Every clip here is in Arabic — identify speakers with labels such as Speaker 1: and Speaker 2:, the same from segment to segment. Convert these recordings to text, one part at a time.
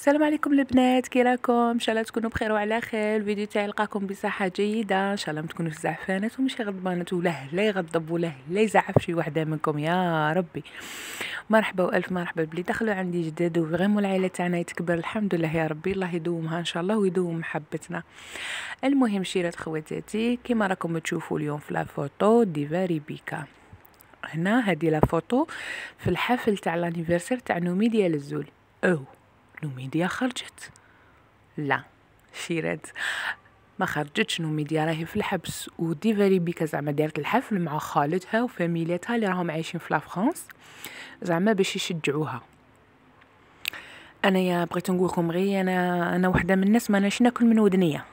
Speaker 1: السلام عليكم البنات كي راكم ان شاء الله تكونوا بخير وعلى خير الفيديو تاعي يلقاكم بصحه جيده ان شاء الله ما تكونوش زعفانات وماشي غضبانات ولا لا يغضب ولا لا يزعف شي وحده منكم يا ربي مرحبا والف مرحبا بلي دخلوا عندي جداد وغيموا العائله تاعنا يتكبر الحمد لله يا ربي الله يدومها ان شاء الله ويدوم محبتنا المهم شيرات خواتاتي كيما راكم تشوفوا اليوم في لا فوتو ديفاري بيكا هنا هذه لا فوتو في الحفل تاع لانيفرسير تاع نومي ديال الزول او نوميديا خرجت لا شيرات ما خرجتش نوميديا راهي في الحبس وديفاري بيكا زعما دارت الحفل مع خالتها وفاميليتها اللي راهم عايشين في لافرانس زعما باش يشجعوها انايا بغيت نقولكم غير انا انا وحده من الناس ما ناش ناكل من ودنيه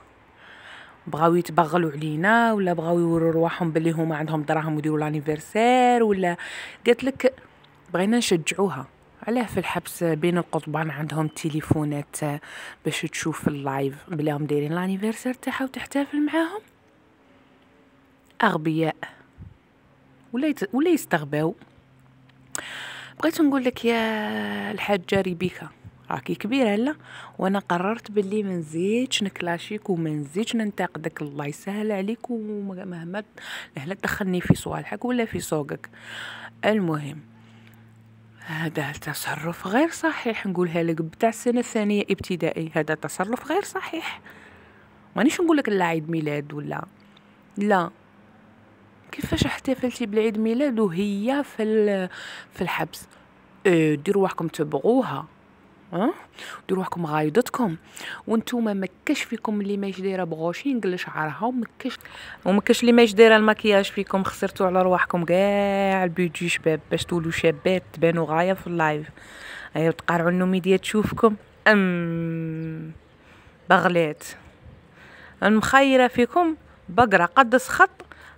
Speaker 1: بغاو يتبغلوا علينا ولا بغاو يوروا رواحهم بلي هما عندهم دراهم وديروا لانيفرسير ولا قالت لك بغينا نشجعوها علاه في الحبس بين القضبان عندهم تليفونات آه، باش تشوف اللايف بلاهم دايرين لانيفرسير تاعها وتحتفل معاهم اغبياء ولا ولا يستغباو بغيت نقول لك يا جاري ريبيكا راكي كبيره لا وانا قررت باللي ما نزيدش نكلاشيك وما نزيدش ننتقدك الله يسهل عليك ومهما لا دخلني في صوالحك ولا في سوقك المهم هذا تصرف غير صحيح نقولها لك بتاع السنة الثانية ابتدائي هذا تصرف غير صحيح مانيش نقول لك لا عيد ميلاد ولا لا كيفاش احتفلتي بالعيد ميلاد وهي في في الحبس اه ديروا واحكم تبغوها أه؟ ديروا روحكم غايضتكم وانتوما مكاش فيكم اللي ماهيش دايره بغوشينغ لشعرها ومكاش ومكاش اللي ماشي دايره المكياج فيكم خسرتوا على رواحكم كاع البيدجي شباب باش تولوا شابات تبانوا غايه في اللايف ايوا تقارعوا النوميديا تشوفكم ام بغلات المخيره فيكم بقره قد خط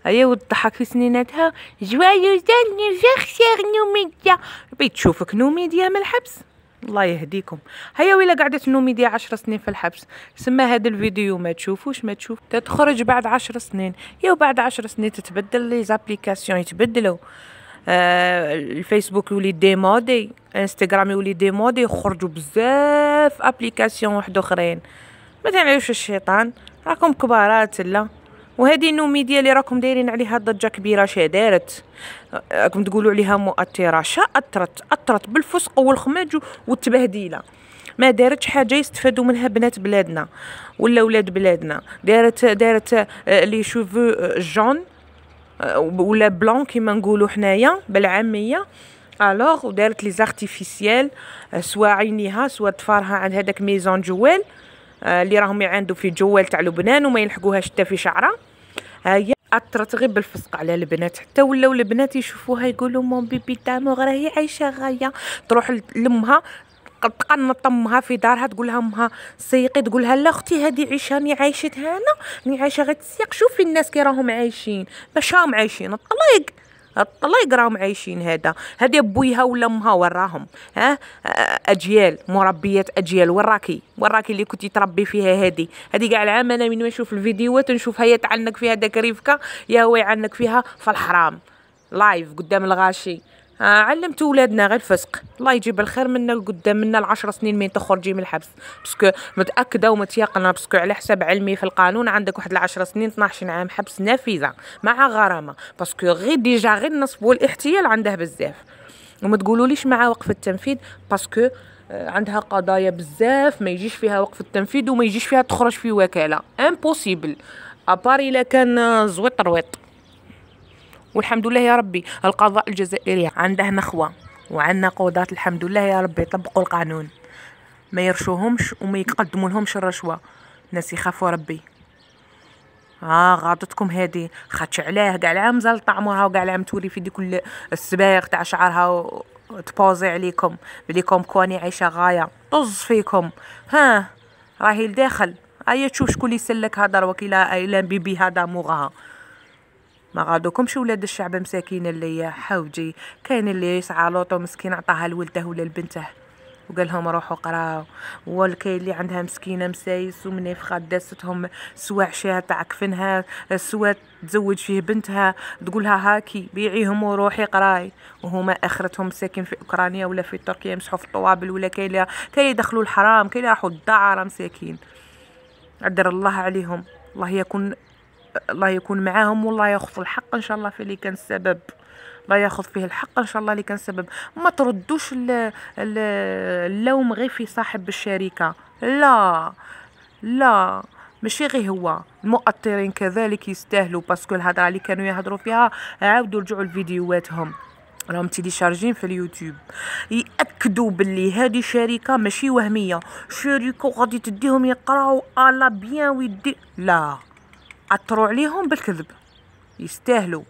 Speaker 1: هيا وتضحك في سنيناتها جوايوزا نيفيرسير نوميديا بيتشوفك نوميديا من الحبس الله يهديكم هيا ويلا قعدت نومي دي عشر سنين في الحبس سما هذا الفيديو ما تشوفوش ما تشوف تتخرج بعد عشر سنين يا بعد عشر سنين تتبدل لي زابليكاسيون يتبدلوا آه الفيسبوك يولي ديمودي انستغرام يولي ديمودي يخرجوا بزاف ابليكاسيون واحد اخرين ما تعملوش الشيطان راكم كبارات لا وهذه النوميديا اللي راكم دايرين عليها ضجه كبيره شا دارت راكم تقولوا عليها مؤثره شا اثرت اثرت بالفسق والخماج والتبهديله ما دارتش حاجه يستفادوا منها بنات بلادنا ولا ولاد بلادنا دارت دارت آه، لي شوفو آه، جون آه، ولا بلون كيما نقولوا حنايا بالعاميه الوغ ودارت لي زارتيفيسيال سوا عينيها سوا طفارها عند هذاك ميزون جوال آه، اللي راهم يعاندوا في جوال تاع لبنان وما يلحقوهاش حتى في شعره آه، هي اثرت غير بالفسق على البنات حتى ولاو البنات يشوفوها يقولوا مون بيبي تامو راهي عايشه غايه تروح لامها تقنط امها في دارها تقول لها امها سيقي تقول لها لا اختي هذه عيشه راني عايشتها انا راني عايشه غير تسيق شوفي الناس كي راهم عايشين باش راهم عايشين الطلاق الله راهم عايشين هذا هذه بويها ولا امها وراهم ها اجيال مربيات اجيال وراكي وراكي اللي كنتي تربي فيها هذه هذه كاع العام انا من نشوف الفيديوهات نشوفها يا تعنك فيها داك ريفكا يا هو يعنك فيها في الحرام لايف قدام الغاشي علمت ولادنا غير الفسق الله يجيب الخير منا القدام منا العشر سنين من تخرجي من الحبس باسكو متاكده ومتيقنه باسكو على حساب علمي في القانون عندك واحد العشر سنين 12 عام حبس نافذه مع غرامه باسكو غير ديجا غير النصب والاحتيال عندها بزاف وما تقولوليش مع وقف التنفيذ باسكو آه، عندها قضايا بزاف ما يجيش فيها وقف التنفيذ وما يجيش فيها تخرج في وكاله امبوسيبل ابار الا كان زويط رويط والحمد لله يا ربي القضاء الجزائري عنده نخوة وعندنا قضاة الحمد لله يا ربي طبقوا القانون ما يرشوهمش وما يقدموا لهمش الرشوة الناس يخافوا ربي اه غاضتكم هادي خاطش علاه كاع العام زال طعمها وكاع العام تولي في ديك السبايق تاع شعرها و... تبوزي عليكم بليكم كوني عايشه غايه طز فيكم ها راهي لداخل ايا تشوف شكون اللي سلك هذا وكيلا ايلا بيبي هذا موغها ما غادوكمش ولاد الشعب مساكين اللي حوجي كاين اللي يسعى لوطو مسكين عطاها لولده ولا لبنته وقال لهم روحوا قراو والكاين اللي عندها مسكينه مسايس ومنافخه داستهم سوا عشاها تاع كفنها سوا تزوج فيه بنتها تقولها هاكي بيعيهم وروحي قراي وهما اخرتهم ساكن في اوكرانيا ولا في تركيا مسحوا في الطوابل ولا كاين اللي كاين الحرام كاين اللي راحوا الدعاره مساكين عدر الله عليهم الله يكون الله يكون معاهم والله ياخذ الحق ان شاء الله في اللي كان السبب الله ياخذ فيه الحق ان شاء الله اللي كان السبب ما تردوش اللوم غير في صاحب الشركه لا لا ماشي غير هو المؤثرين كذلك يستاهلوا باسكو الهضره اللي كانوا يهضروا فيها عاودوا رجعوا لفيديوهاتهم راهم تيليشارجين في اليوتيوب ياكدوا باللي هذه شركه ماشي وهميه شركه غادي تديهم يقراو الا بيان ويدي لا عثروا عليهم بالكذب يستاهلوا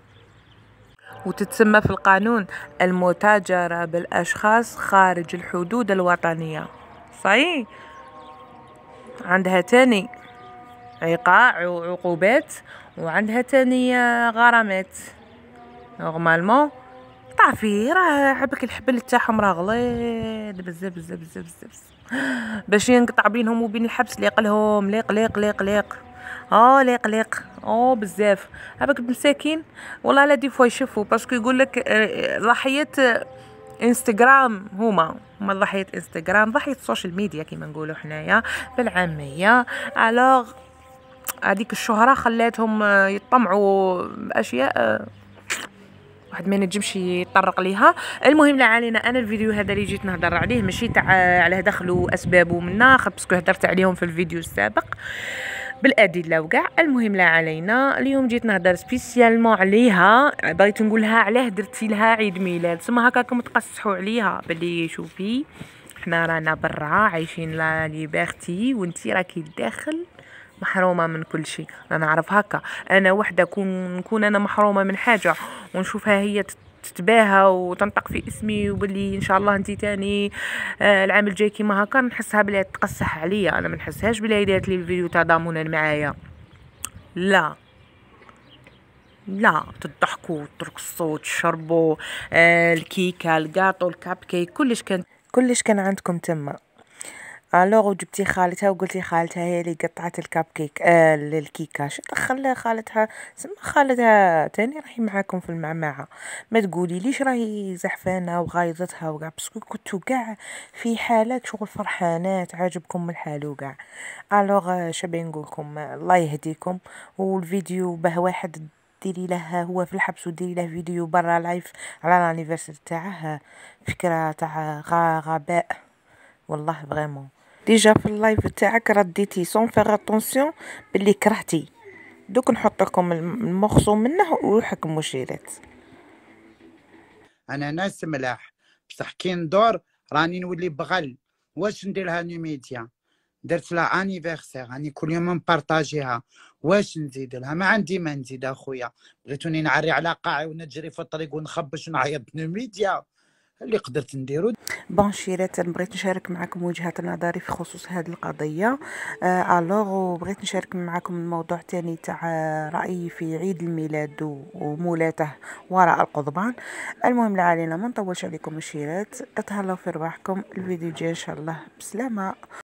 Speaker 1: وتتسمى في القانون المتاجرة بالأشخاص خارج الحدود الوطنية صحيح عندها تاني عقاع وعقوبات وعندها تاني آه، غرامات نورمالمون طافي راه حبك الحبل تاعهم راه غليظ بزاف بزاف بزاف بزاف باش ينقطع بينهم وبين الحبس ليق لهم ليق ليق ليق ليق اه ليق ليق اه بزاف هذاك المساكين والله لا دي فوا يشوفوا باسكو يقول لك آه، ضحيه آه، انستغرام هما هما ضحيه انستغرام ضحيه السوشيال ميديا كيما نقولوا حنايا بالعاميه الوغ هذيك الشهره خلاتهم آه، يطمعوا باشياء واحد ما ينجمش يطرق ليها المهم لا علينا انا الفيديو هذا اللي جيت نهضر عليه ماشي تاع على دخله واسبابه منا باسكو هضرت عليهم في الفيديو السابق بالادله وكاع المهم لا علينا اليوم جيت نهضر سبيسيالمون عليها بغيت نقولها علاه درتي لها عيد ميلاد تما هكاكم تقصحوا عليها بلي شوفي حنا رانا برا عايشين لا ليبرتي وانتي راكي داخل محرومه من كل شيء انا نعرف هكا انا وحده كون نكون انا محرومه من حاجه ونشوفها هي تتباهى وتنطق في اسمي وبلي ان شاء الله انت تاني آه العام الجاي كيما هكا نحسها بلي تقصح عليا انا ما نحسهاش بلي دارت لي الفيديو تضامنا معايا لا لا تضحكوا ترقصوا تشربوا آه الكيكه الكاطو الكاب كيك كلش كان كلش كان عندكم تما الوغ وجبتي خالتها وقلتي خالتها هي اللي قطعت الكاب كيك آه الكيكه شو دخل خالتها سما خالتها تاني راهي معاكم في المعمعه ما تقولي ليش راهي زحفانه وغايظتها وكاع باسكو كنتو كاع في حاله شغل فرحانات عاجبكم الحال وكاع الوغ شبي نقولكم الله يهديكم والفيديو باه واحد ديري له هو في الحبس وديري له فيديو برا لايف على لانيفرسير تاعه فكره تاع غباء والله فريمون ديجا في اللايف تاعك رديتي سون فيغ اتونسيون بلي كرهتي دوك نحط لكم المخصوم منه ويحكموا شيرات انا ناس ملاح بصح كي ندور راني نولي بغل واش نديرها نيميديا درت لها انيفيرسير راني كل يوم نبارطاجيها واش نزيد لها ما عندي ما نزيد اخويا بغيتوني نعري على قاعي ونجري في الطريق ونخبش ونعيط نيميديا اللي قدرت نديرو بون شيرات بغيت نشارك معكم وجهات نظري في خصوص هذه القضيه آه الوغ وبغيت نشارك معكم الموضوع الثاني تاع آه، رايي في عيد الميلاد ومولاته وراء القضبان المهم لا علينا ما نطولش عليكم الشيرات تهلاو في رواحكم الفيديو جاي ان شاء الله بسلامه